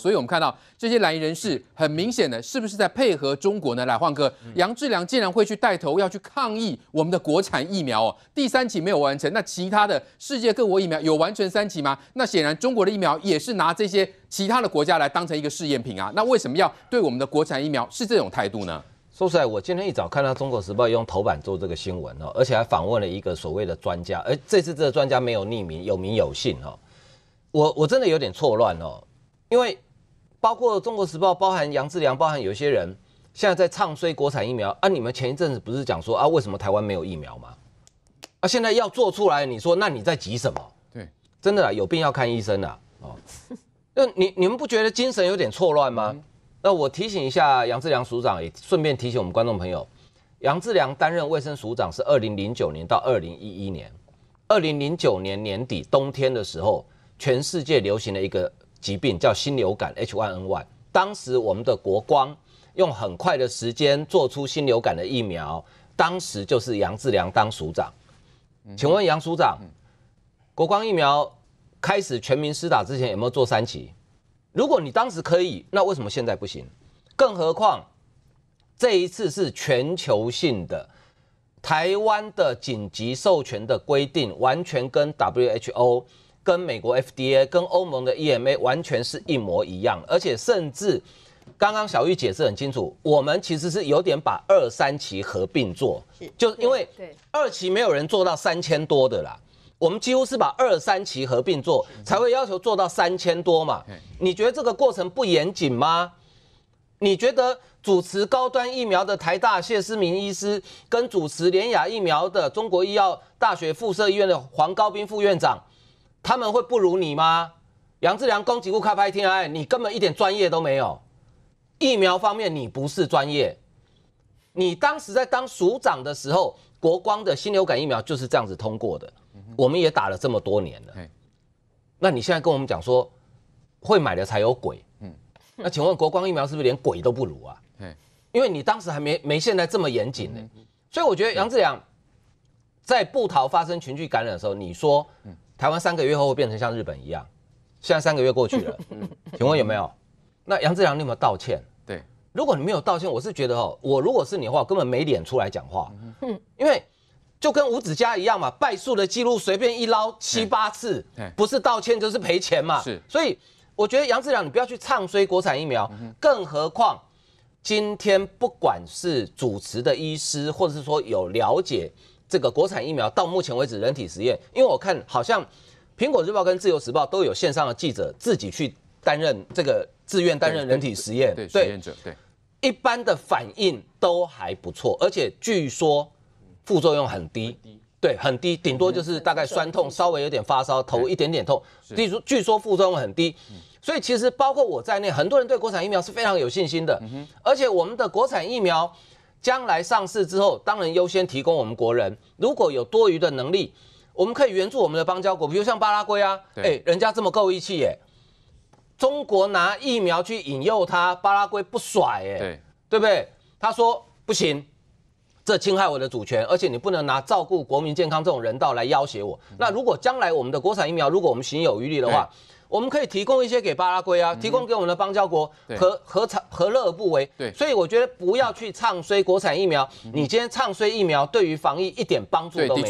所以，我们看到这些来人士，很明显的是不是在配合中国呢？来换个杨志良竟然会去带头要去抗议我们的国产疫苗哦，第三期没有完成，那其他的世界各国疫苗有完成三期吗？那显然中国的疫苗也是拿这些其他的国家来当成一个试验品啊。那为什么要对我们的国产疫苗是这种态度呢？说实在，我今天一早看到《中国时报》用头版做这个新闻哦，而且还访问了一个所谓的专家，而这次这个专家没有匿名，有名有姓哦。我我真的有点错乱哦，因为。包括《中国时报》，包含杨志良，包含有些人，现在在唱衰国产疫苗啊！你们前一阵子不是讲说啊，为什么台湾没有疫苗吗？啊，现在要做出来，你说那你在急什么？对，真的啊，有病要看医生啦。哦，那你你们不觉得精神有点错乱吗？那我提醒一下杨志良署长，也顺便提醒我们观众朋友，杨志良担任卫生署长是二零零九年到二零一一年，二零零九年年底冬天的时候，全世界流行了一个。疾病叫新流感 H1N1，当时我们的国光用很快的时间做出新流感的疫苗，当时就是杨志良当署长，请问杨署长，国光疫苗开始全民施打之前有没有做三期？如果你当时可以，那为什么现在不行？更何况这一次是全球性的，台湾的紧急授权的规定完全跟 WHO。跟美国 FDA、跟欧盟的 EMA 完全是一模一样，而且甚至刚刚小玉解释很清楚，我们其实是有点把二三期合并做，就因为二期没有人做到三千多的啦，我们几乎是把二三期合并做，才会要求做到三千多嘛。你觉得这个过程不严谨吗？你觉得主持高端疫苗的台大谢思明医师，跟主持联雅疫苗的中国医药大学附设医院的黄高斌副院长？他们会不如你吗？杨志良攻击我开派天爱，你根本一点专业都没有。疫苗方面你不是专业，你当时在当署长的时候，国光的新流感疫苗就是这样子通过的。我们也打了这么多年了。那你现在跟我们讲说会买的才有鬼。那请问国光疫苗是不是连鬼都不如啊？因为你当时还没没现在这么严谨呢。所以我觉得杨志良在布桃发生群聚感染的时候，你说。台湾三个月后会变成像日本一样，现在三个月过去了，请问有没有？那杨志良你有没有道歉？对，如果你没有道歉，我是觉得哦，我如果是你的话，根本没脸出来讲话。嗯，因为就跟五子嘉一样嘛，败诉的记录随便一捞七八次，不是道歉就是赔钱嘛。是，所以我觉得杨志良你不要去唱衰国产疫苗，更何况今天不管是主持的医师，或者是说有了解。这个国产疫苗到目前为止人体实验，因为我看好像《苹果日报》跟《自由时报》都有线上的记者自己去担任这个自愿担任人体实验对志者对，一般的反应都还不错，而且据说副作用很低，对很低，顶多就是大概酸痛，稍微有点发烧，头一点点痛，据说据说副作用很低，所以其实包括我在内，很多人对国产疫苗是非常有信心的，而且我们的国产疫苗。将来上市之后，当然优先提供我们国人。如果有多余的能力，我们可以援助我们的邦交国，比如像巴拉圭啊，哎，人家这么够义气哎，中国拿疫苗去引诱他，巴拉圭不甩哎，对对不对？他说不行，这侵害我的主权，而且你不能拿照顾国民健康这种人道来要挟我。那如果将来我们的国产疫苗，如果我们行有余力的话，我们可以提供一些给巴拉圭啊，提供给我们的邦交国，何何尝何乐而不为？所以我觉得不要去唱衰国产疫苗，你今天唱衰疫苗，对于防疫一点帮助都没。有。